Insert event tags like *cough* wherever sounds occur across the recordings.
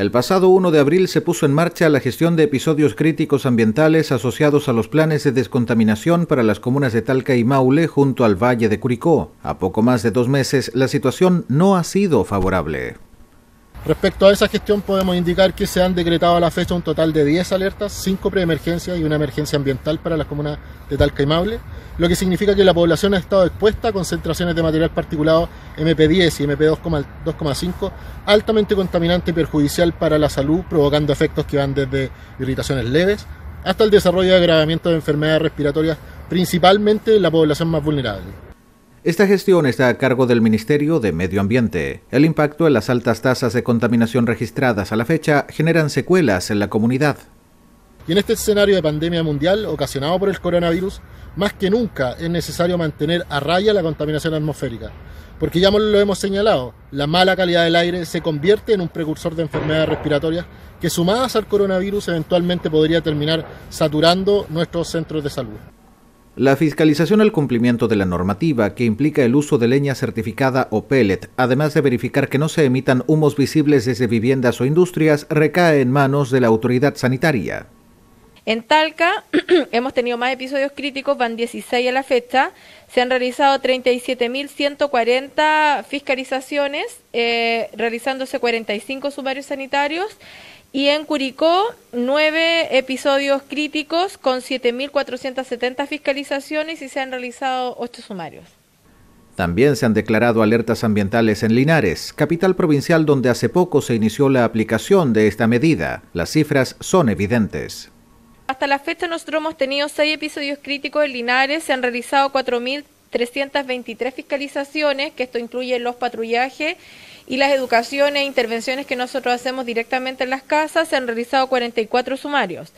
El pasado 1 de abril se puso en marcha la gestión de episodios críticos ambientales asociados a los planes de descontaminación para las comunas de Talca y Maule junto al Valle de Curicó. A poco más de dos meses, la situación no ha sido favorable. Respecto a esa gestión podemos indicar que se han decretado a la fecha un total de 10 alertas, 5 preemergencias y una emergencia ambiental para las comunas de Talca lo que significa que la población ha estado expuesta a concentraciones de material particulado MP10 y MP2,5 altamente contaminante y perjudicial para la salud, provocando efectos que van desde irritaciones leves hasta el desarrollo de agravamiento de enfermedades respiratorias, principalmente en la población más vulnerable. Esta gestión está a cargo del Ministerio de Medio Ambiente. El impacto en las altas tasas de contaminación registradas a la fecha generan secuelas en la comunidad. Y en este escenario de pandemia mundial ocasionado por el coronavirus, más que nunca es necesario mantener a raya la contaminación atmosférica, porque ya lo hemos señalado, la mala calidad del aire se convierte en un precursor de enfermedades respiratorias que sumadas al coronavirus eventualmente podría terminar saturando nuestros centros de salud. La fiscalización al cumplimiento de la normativa que implica el uso de leña certificada o pellet, además de verificar que no se emitan humos visibles desde viviendas o industrias, recae en manos de la autoridad sanitaria. En Talca *clears throat* hemos tenido más episodios críticos, van 16 a la fecha. Se han realizado 37.140 fiscalizaciones, eh, realizándose 45 sumarios sanitarios y en Curicó, nueve episodios críticos con 7.470 fiscalizaciones y se han realizado ocho sumarios. También se han declarado alertas ambientales en Linares, capital provincial donde hace poco se inició la aplicación de esta medida. Las cifras son evidentes. Hasta la fecha nosotros hemos tenido seis episodios críticos en Linares, se han realizado 4.323 fiscalizaciones, que esto incluye los patrullajes y las educaciones e intervenciones que nosotros hacemos directamente en las casas, se han realizado 44 sumarios.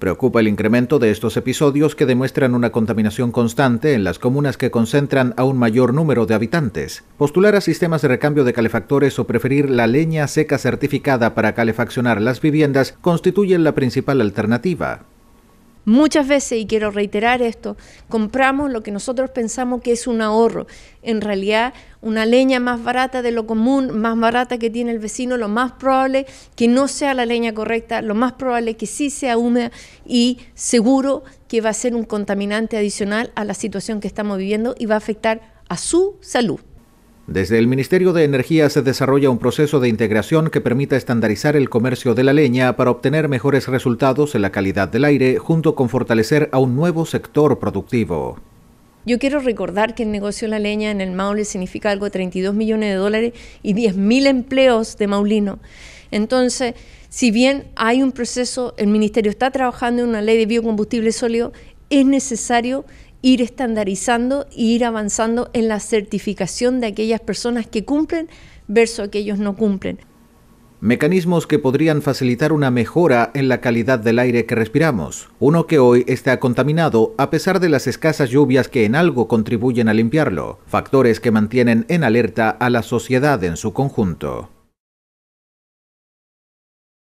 Preocupa el incremento de estos episodios que demuestran una contaminación constante en las comunas que concentran a un mayor número de habitantes. Postular a sistemas de recambio de calefactores o preferir la leña seca certificada para calefaccionar las viviendas constituyen la principal alternativa. Muchas veces, y quiero reiterar esto, compramos lo que nosotros pensamos que es un ahorro. En realidad, una leña más barata de lo común, más barata que tiene el vecino, lo más probable que no sea la leña correcta, lo más probable que sí sea húmeda y seguro que va a ser un contaminante adicional a la situación que estamos viviendo y va a afectar a su salud. Desde el Ministerio de Energía se desarrolla un proceso de integración que permita estandarizar el comercio de la leña para obtener mejores resultados en la calidad del aire, junto con fortalecer a un nuevo sector productivo. Yo quiero recordar que el negocio de la leña en el Maule significa algo de 32 millones de dólares y 10.000 empleos de maulino. Entonces, si bien hay un proceso, el Ministerio está trabajando en una ley de biocombustible sólido, es necesario ir estandarizando e ir avanzando en la certificación de aquellas personas que cumplen versus aquellos no cumplen. Mecanismos que podrían facilitar una mejora en la calidad del aire que respiramos, uno que hoy está contaminado a pesar de las escasas lluvias que en algo contribuyen a limpiarlo, factores que mantienen en alerta a la sociedad en su conjunto.